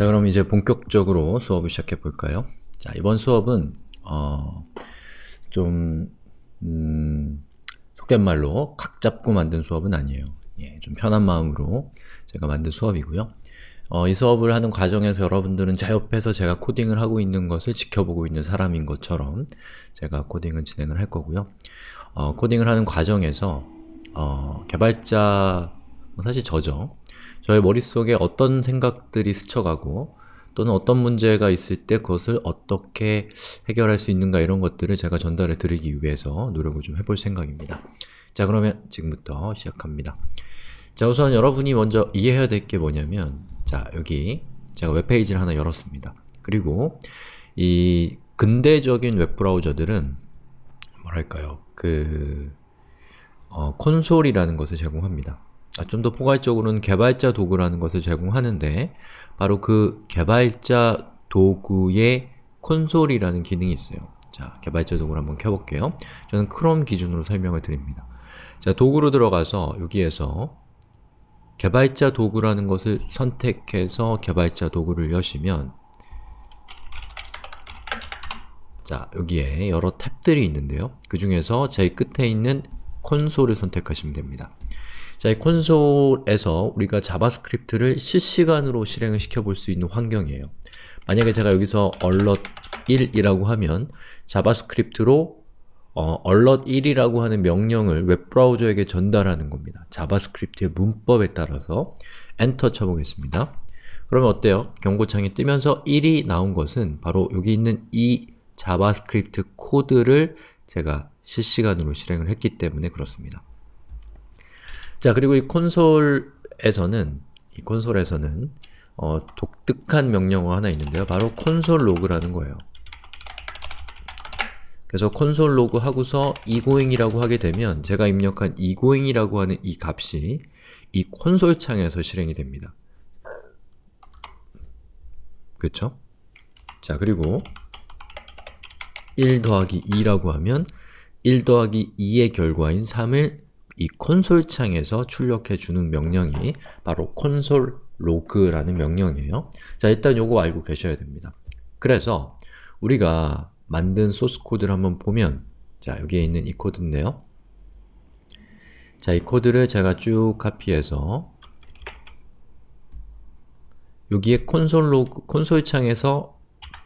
자 그럼 이제 본격적으로 수업을 시작해 볼까요? 자 이번 수업은 어, 좀 음, 속된 말로 각 잡고 만든 수업은 아니에요. 예, 좀 편한 마음으로 제가 만든 수업이고요. 어, 이 수업을 하는 과정에서 여러분들은 제 옆에서 제가 코딩을 하고 있는 것을 지켜보고 있는 사람인 것처럼 제가 코딩을 진행을 할 거고요. 어, 코딩을 하는 과정에서 어, 개발자, 뭐 사실 저죠. 저의 머릿속에 어떤 생각들이 스쳐가고 또는 어떤 문제가 있을 때 그것을 어떻게 해결할 수 있는가 이런 것들을 제가 전달해 드리기 위해서 노력을 좀 해볼 생각입니다. 자 그러면 지금부터 시작합니다. 자 우선 여러분이 먼저 이해해야 될 게 뭐냐면 자 여기 제가 웹페이지를 하나 열었습니다. 그리고 이 근대적인 웹브라우저들은 뭐랄까요 그 어, 콘솔이라는 것을 제공합니다. 아, 좀더 포괄적으로는 개발자 도구라는 것을 제공하는데 바로 그 개발자 도구의 콘솔이라는 기능이 있어요. 자, 개발자 도구를 한번 켜볼게요. 저는 크롬 기준으로 설명을 드립니다. 자, 도구로 들어가서 여기에서 개발자 도구라는 것을 선택해서 개발자 도구를 여시면 자, 여기에 여러 탭들이 있는데요. 그 중에서 제일 끝에 있는 콘솔을 선택하시면 됩니다. 자, 이 콘솔에서 우리가 자바스크립트를 실시간으로 실행을 시켜볼 수 있는 환경이에요. 만약에 제가 여기서 alert1이라고 하면 자바스크립트로 어, alert1이라고 하는 명령을 웹브라우저에게 전달하는 겁니다. 자바스크립트의 문법에 따라서 엔터 쳐보겠습니다. 그러면 어때요? 경고창이 뜨면서 1이 나온 것은 바로 여기 있는 이 자바스크립트 코드를 제가 실시간으로 실행을 했기 때문에 그렇습니다. 자, 그리고 이 콘솔에서는 이 콘솔에서는 어, 독특한 명령어 하나 있는데요. 바로 콘솔 로그라는 거예요. 그래서 콘솔 로그 하고서 egoing이라고 하게 되면 제가 입력한 egoing이라고 하는 이 값이 이 콘솔 창에서 실행이 됩니다. 그쵸? 자, 그리고 1 더하기 2라고 하면 1 더하기 2의 결과인 3을 이 콘솔 창에서 출력해 주는 명령이 바로 콘솔 로그라는 명령이에요. 자, 일단 요거 알고 계셔야 됩니다. 그래서 우리가 만든 소스 코드를 한번 보면 자, 여기에 있는 이 코드인데요. 자, 이 코드를 제가 쭉 카피해서 여기에 콘솔 로그, 콘솔 창에서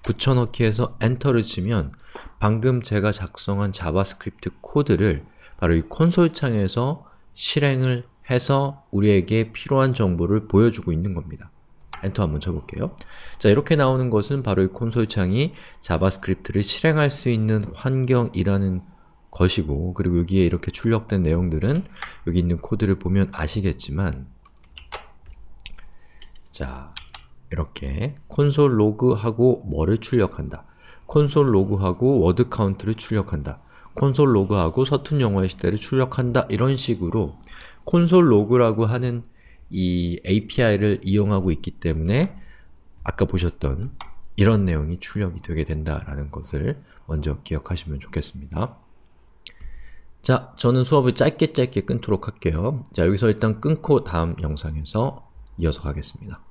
붙여넣기해서 엔터를 치면 방금 제가 작성한 자바스크립트 코드를 바로 이 콘솔 창에서 실행을 해서 우리에게 필요한 정보를 보여주고 있는 겁니다. 엔터 한번 쳐볼게요. 자, 이렇게 나오는 것은 바로 이 콘솔 창이 자바스크립트를 실행할 수 있는 환경이라는 것이고 그리고 여기에 이렇게 출력된 내용들은 여기 있는 코드를 보면 아시겠지만 자, 이렇게 콘솔 로그하고 뭐를 출력한다. 콘솔 로그하고 워드 카운트를 출력한다. 콘솔 로그하고 서툰 영어의 시대를 출력한다 이런 식으로 콘솔 로그라고 하는 이 API를 이용하고 있기 때문에 아까 보셨던 이런 내용이 출력이 되게 된다라는 것을 먼저 기억하시면 좋겠습니다. 자, 저는 수업을 짧게 짧게 끊도록 할게요. 자, 여기서 일단 끊고 다음 영상에서 이어서 가겠습니다.